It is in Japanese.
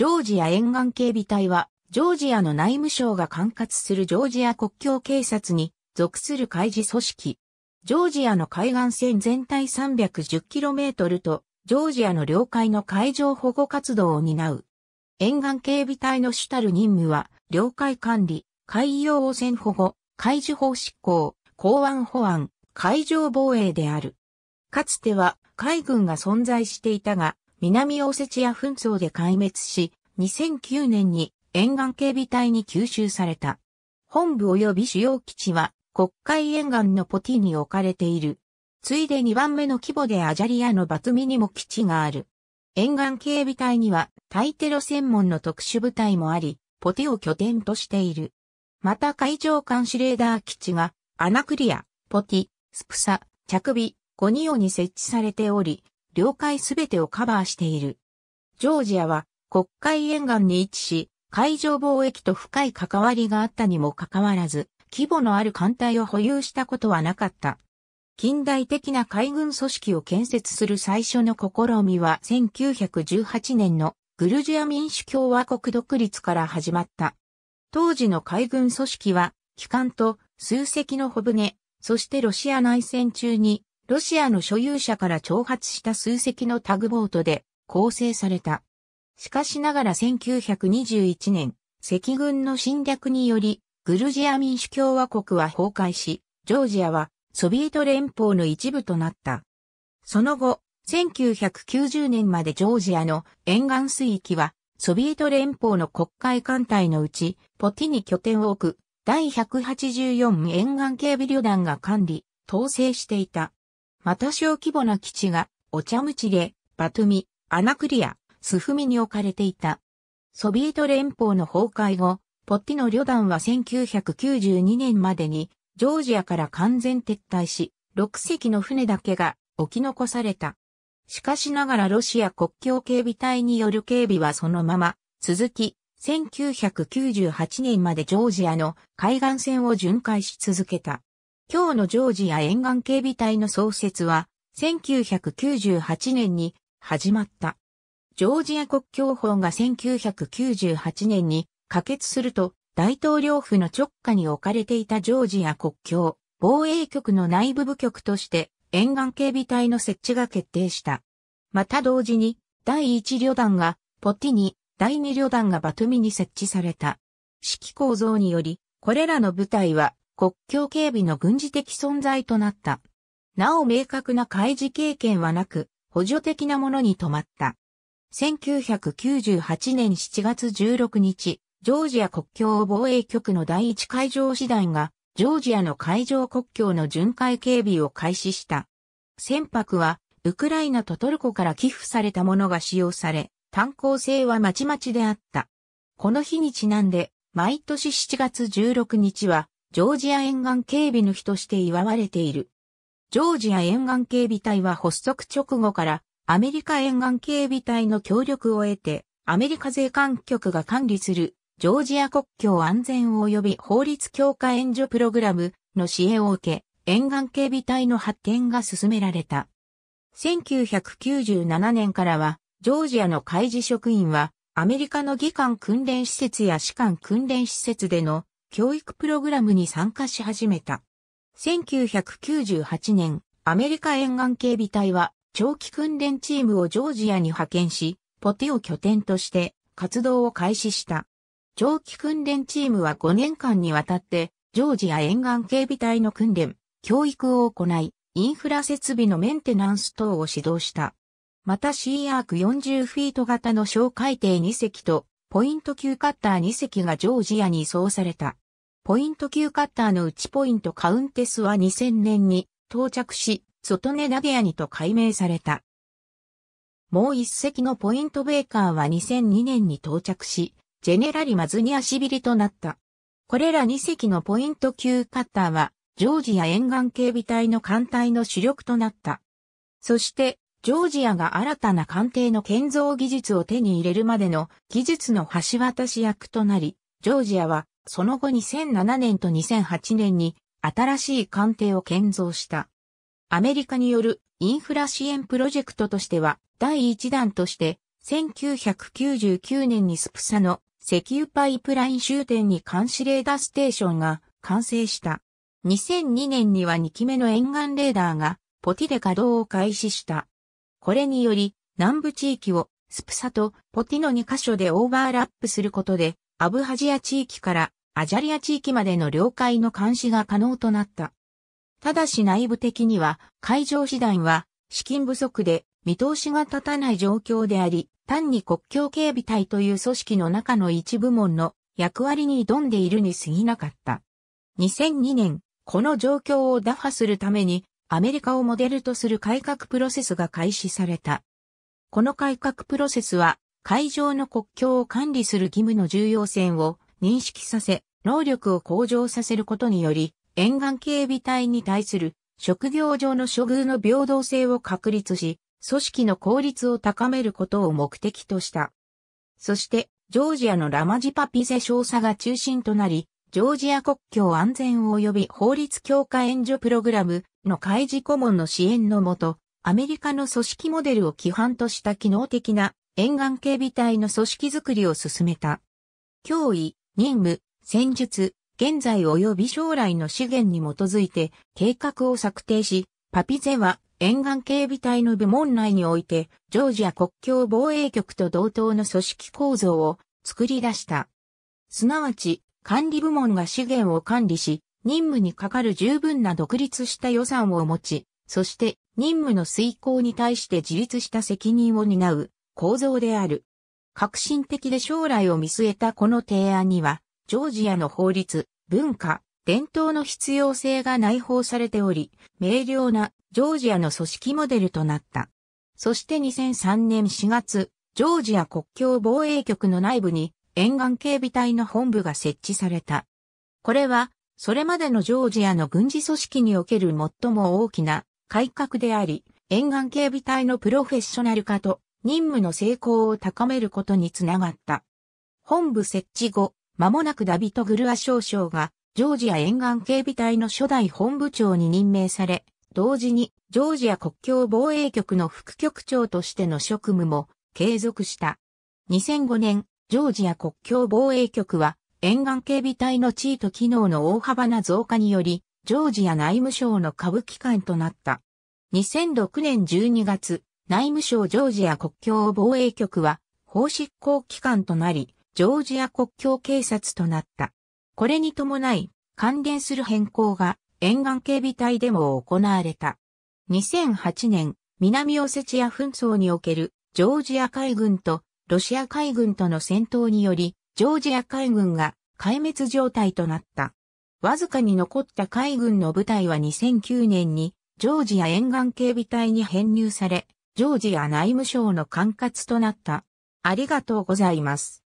ジョージア沿岸警備隊は、ジョージアの内務省が管轄するジョージア国境警察に属する海事組織。ジョージアの海岸線全体 310km と、ジョージアの領海の海上保護活動を担う。沿岸警備隊の主たる任務は、領海管理、海洋汚染保護、海事法執行、港湾保安、海上防衛である。かつては海軍が存在していたが、南オセチア紛争で壊滅し、2009年に沿岸警備隊に吸収された。本部及び主要基地は国会沿岸のポティに置かれている。ついで2番目の規模でアジャリアのバツミにも基地がある。沿岸警備隊には対テロ専門の特殊部隊もあり、ポティを拠点としている。また海上監視レーダー基地がアナクリア、ポティ、スプサ、着火、ゴニオに設置されており、領海すべてをカバーしている。ジョージアは国会沿岸に位置し、海上貿易と深い関わりがあったにもかかわらず、規模のある艦隊を保有したことはなかった。近代的な海軍組織を建設する最初の試みは1918年のグルジア民主共和国独立から始まった。当時の海軍組織は、機関と数隻の小船、そしてロシア内戦中にロシアの所有者から挑発した数隻のタグボートで構成された。しかしながら1921年、赤軍の侵略により、グルジア民主共和国は崩壊し、ジョージアはソビエト連邦の一部となった。その後、1990年までジョージアの沿岸水域は、ソビエト連邦の国会艦隊のうち、ポティに拠点を置く、第184沿岸警備旅団が管理、統制していた。また小規模な基地が、お茶むちで、バトミ、アナクリア、スフミに置かれていた。ソビエト連邦の崩壊後、ポッティの旅団は1992年までに、ジョージアから完全撤退し、6隻の船だけが置き残された。しかしながらロシア国境警備隊による警備はそのまま続き、1998年までジョージアの海岸線を巡回し続けた。今日のジョージア沿岸警備隊の創設は、1998年に始まった。ジョージア国境法が1998年に可決すると、大統領府の直下に置かれていたジョージア国境防衛局の内部部局として沿岸警備隊の設置が決定した。また同時に第1旅団がポティに、第2旅団がバトミに設置された。指揮構造により、これらの部隊は国境警備の軍事的存在となった。なお明確な開示経験はなく、補助的なものに止まった。1998年7月16日、ジョージア国境防衛局の第一海上師団が、ジョージアの海上国境の巡回警備を開始した。船舶は、ウクライナとトルコから寄付されたものが使用され、炭鉱性はまちまちであった。この日にちなんで、毎年7月16日は、ジョージア沿岸警備の日として祝われている。ジョージア沿岸警備隊は発足直後からアメリカ沿岸警備隊の協力を得てアメリカ税関局が管理するジョージア国境安全及び法律強化援助プログラムの支援を受け沿岸警備隊の発展が進められた。1997年からはジョージアの海事職員はアメリカの議官訓練施設や士官訓練施設での教育プログラムに参加し始めた。1998年、アメリカ沿岸警備隊は長期訓練チームをジョージアに派遣し、ポテを拠点として活動を開始した。長期訓練チームは5年間にわたって、ジョージア沿岸警備隊の訓練、教育を行い、インフラ設備のメンテナンス等を指導した。また C アーク40フィート型の小海底2隻とポイント級カッター2隻がジョージアに移送された。ポイント級カッターのうちポイントカウンテスは2000年に到着し、ソトネナデアにと改名された。もう一隻のポイントベーカーは2002年に到着し、ジェネラリマズニアシビリとなった。これら2隻のポイント級カッターは、ジョージア沿岸警備隊の艦隊の主力となった。そして、ジョージアが新たな艦艇の建造技術を手に入れるまでの技術の橋渡し役となり、ジョージアはその後2007年と2008年に新しい艦艇を建造した。アメリカによるインフラ支援プロジェクトとしては第1弾として1999年にスプサの石油パイプライン終点に監視レーダーステーションが完成した。2002年には2機目の沿岸レーダーがポティで稼働を開始した。これにより、南部地域をスプサとポティの2カ所でオーバーラップすることで、アブハジア地域からアジャリア地域までの領海の監視が可能となった。ただし内部的には、海上師団は資金不足で見通しが立たない状況であり、単に国境警備隊という組織の中の一部門の役割に挑んでいるに過ぎなかった。2002年、この状況を打破するためにアメリカをモデルとする改革プロセスが開始された。この改革プロセスは、海上の国境を管理する義務の重要性を認識させ、能力を向上させることにより、沿岸警備隊に対する職業上の処遇の平等性を確立し、組織の効率を高めることを目的とした。そして、ジョージアのラマジパピゼ少佐が中心となり、ジョージア国境安全及び法律強化援助プログラムの開示顧問の支援のもと、アメリカの組織モデルを規範とした機能的な沿岸警備隊の組織づくりを進めた。脅威、任務、戦術、現在及び将来の資源に基づいて計画を策定し、パピゼは沿岸警備隊の部門内において、ジョージア国境防衛局と同等の組織構造を作り出した。すなわち、管理部門が資源を管理し、任務にかかる十分な独立した予算を持ち、そして任務の遂行に対して自立した責任を担う構造である。革新的で将来を見据えたこの提案には、ジョージアの法律、文化、伝統の必要性が内包されており、明瞭なジョージアの組織モデルとなった。そして2003年4月、ジョージア国境防衛局の内部に沿岸警備隊の本部が設置された。これは、それまでのジョージアの軍事組織における最も大きな改革であり、沿岸警備隊のプロフェッショナル化と任務の成功を高めることにつながった。本部設置後、間もなくダビト・グルア少将が、ジョージア沿岸警備隊の初代本部長に任命され、同時に、ジョージア国境防衛局の副局長としての職務も継続した。2005年、ジョージア国境防衛局は、沿岸警備隊の地位と機能の大幅な増加により、ジョージア内務省の下部機関となった。2006年12月、内務省ジョージア国境防衛局は、法執行機関となり、ジョージア国境警察となった。これに伴い、関連する変更が沿岸警備隊でも行われた。2008年、南オセチア紛争におけるジョージア海軍とロシア海軍との戦闘により、ジョージア海軍が壊滅状態となった。わずかに残った海軍の部隊は2009年に、ジョージア沿岸警備隊に編入され、ジョージア内務省の管轄となった。ありがとうございます。